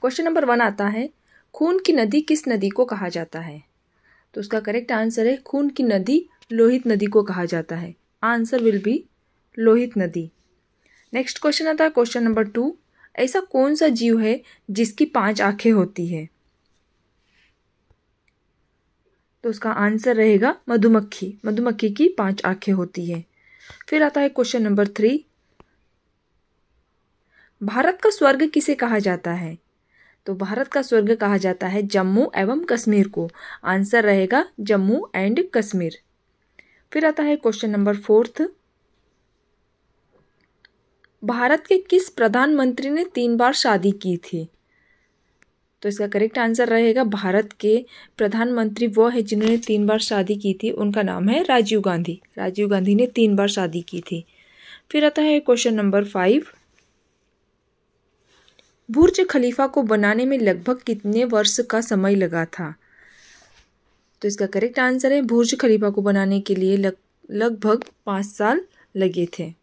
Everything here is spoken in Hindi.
क्वेश्चन नंबर वन आता है खून की नदी किस नदी को कहा जाता है तो उसका करेक्ट आंसर है खून की नदी लोहित नदी को कहा जाता है आंसर विल बी लोहित नदी नेक्स्ट क्वेश्चन आता है क्वेश्चन नंबर टू ऐसा कौन सा जीव है जिसकी पांच आंखें होती है तो उसका आंसर रहेगा मधुमक्खी मधुमक्खी की पांच आंखें होती है फिर आता है क्वेश्चन नंबर थ्री भारत का स्वर्ग किसे कहा जाता है तो भारत का स्वर्ग कहा जाता है जम्मू एवं कश्मीर को आंसर रहेगा जम्मू एंड कश्मीर फिर आता है क्वेश्चन नंबर फोर्थ भारत के किस प्रधानमंत्री ने तीन बार शादी की थी तो इसका करेक्ट आंसर रहेगा भारत के प्रधानमंत्री वो है जिन्होंने तीन बार शादी की थी उनका नाम है राजीव गांधी राजीव गांधी ने तीन बार शादी की थी फिर आता है question number five Burj Khalifa को बनाने में लगभग कितने वर्ष का समय लगा था तो इसका करेक्ट आंसर है बुर्ज खलीफा को बनाने के लिए लग लगभग पाँच साल लगे थे